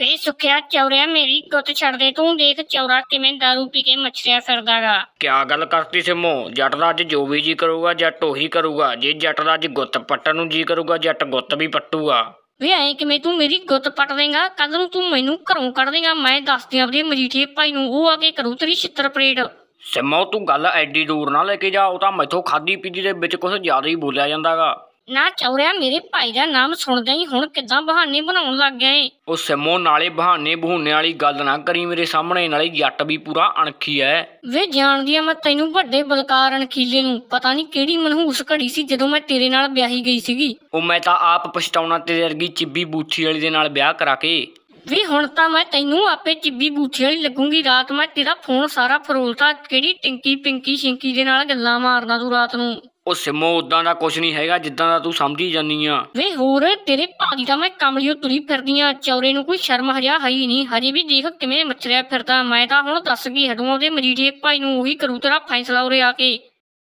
ਵੇ ਸੁਖਿਆ ਚੌਰਿਆ ਮੇਰੀ ਗੁੱਤ ਛੱਡ ਦੇ ਤੂੰ ਦੇਖ ਚੌਰਾ ਕਿਵੇਂ दारू ਪੀ ਕੇ ਮੱਛਰਿਆ ਫਿਰਦਾਗਾ ਕਿਆ ਗੱਲ ਕਰਤੀ ਸਿਮੋ ਜੱਟ ਦਾ ਅੱਜ ਜੋ ਵੀ ਜੀ ਕਰੂਗਾ ਜੱਟ ਉਹੀ ਕਰੂਗਾ ਜੇ ਜੱਟ ਦਾ ਅੱਜ ਗੁੱਤ ਪੱਟਣ ਨੂੰ ਜੀ ਕਰੂਗਾ ਜੱਟ ਗੁੱਤ ਵੀ ਪੱਟੂਗਾ ਵੇ ਐ ਕਿਵੇਂ ਤੂੰ ਮੇਰੀ ਗੁੱਤ ਪੱਟ ਦੇਂਗਾ ਕੱਲ ਨੂੰ ਤੂੰ ਮੈਨੂੰ ਘਰੋਂ ਕੱਢ ਦੇਗਾ ਮੈਂ ਦੱਸਦੀ ਆਪਣੀ ਮਜੀਠੇ ਭਾਈ ਨੂੰ ਉਹ ਆ ਕੇ ਕਰੂ ਤੇਰੀ ਛਿੱਤਰ ਪਰੇਡ ਸਿਮੋ ਤੂੰ ਗੱਲ ਐਡੀ ਦੂਰ ਨਾ ਲੈ ਕੇ ਜਾ ਉਹ ਤਾਂ ਮੈਥੋਂ ਖਾਦੀ ਪੀਦੀ ਦੇ ਵਿੱਚ ਕੁਝ ਜ਼ਿਆਦਾ ਹੀ ਬੋਲਿਆ ਜਾਂਦਾਗਾ ਨਾ ਚੌੜਿਆ ਮੇਰੇ ਭਾਈ ਦਾ ਨਾਮ ਸੁਣਦੇ ਹੀ ਹੁਣ ਕਿਦਾਂ ਬਹਾਨੇ ਬਣਾਉਣ ਲੱਗ ਗਏ ਉਹ ਸਿਮੋ ਨਾਲੇ ਬਹਾਨੇ ਬਹੂਨੇ ਵਾਲੀ ਗੱਲ ਨਾ ਕਰੀ ਮੇਰੇ ਸਾਹਮਣੇ ਨਾਲੇ ਜੱਟ ਵੀ ਪੂਰਾ ਅਣਖੀ ਐ ਵੇ ਜਾਣਦੀ ਆ ਮੈਂ ਤੈਨੂੰ ਵੱਡੇ ਬਲਕਾਰ ਅਣਖੀਲੇ ਨੂੰ ਪਤਾ ਨਹੀਂ ਕਿਹੜੀ ਮਨਹੂਸ ਘੜੀ ਸੀ ਜਦੋਂ ਮੈਂ ਤੇਰੇ ਨਾਲ ਵਿਆਹੀ ਗਈ ਸੀਗੀ ਉਹ ਮੈਂ ਤਾਂ ਆਪ ਪਛਤਾਉਣਾ ਤੇਰੇ ਵਰਗੀ ਚਿੱਬੀ ਬੂਥੀ ਵਾਲੀ ਦੇ ਨਾਲ ਵਿਆਹ ਕਰਾ ਕੇ ਵੀ ਹੁਣ ਤਾਂ ਮੈਂ ਤੈਨੂੰ ਆਪੇ ਚਿੱਬੀ ਬੂਥੀ ਵਾਲੀ ਲੱਗੂਗੀ ਰਾਤ ਮੈਂ ਤੇਰਾ ਫੋਨ ਸਾਰਾ ਫਰੋਲਤਾ ਕਿਹੜੀ ਟਿੰਕੀ ਪਿੰਕੀ ਸ਼ਿੰਕੀ ਦੇ ਨਾਲ ਗੱਲਾਂ ਮਾਰਨਾ ਤੂੰ ਰਾਤ ਨੂੰ ਉਹ ਸਿਮੋ ਉਦਾਂ ਦਾ ਕੁਝ ਨਹੀਂ ਹੈਗਾ ਜਿੱਦਾਂ ਦਾ ਤੂੰ ਸਮਝੀ ਜਾਨੀ ਆ ਵੇ ਹੋਰ ਤੇਰੇ ਭਾਜੀ ਦਾ ਮੈਂ ਕਮਲਿਓ ਤੁਰੀ ਫਿਰਦੀ ਆ ਚੌਰੇ ਨੂੰ ਕੋਈ ਸ਼ਰਮ ਹਜਾ ਹੈ ਹੀ ਨਹੀਂ ਹਰੀ ਵੀ ਦੇਖ ਕਿਵੇਂ ਮੱਛਰਿਆ ਫਿਰਦਾ ਮੈਂ ਤਾਂ ਹੁਣ ਦੱਸ ਗਈ ਹਟੂਆਂ ਉਹਦੇ ਮਰੀਜ਼ੇ ਭਾਈ ਨੂੰ ਉਹੀ ਕਰੂ ਤੇਰਾ ਫੈਸਲਾ ਉਰੇ ਆ ਕੇ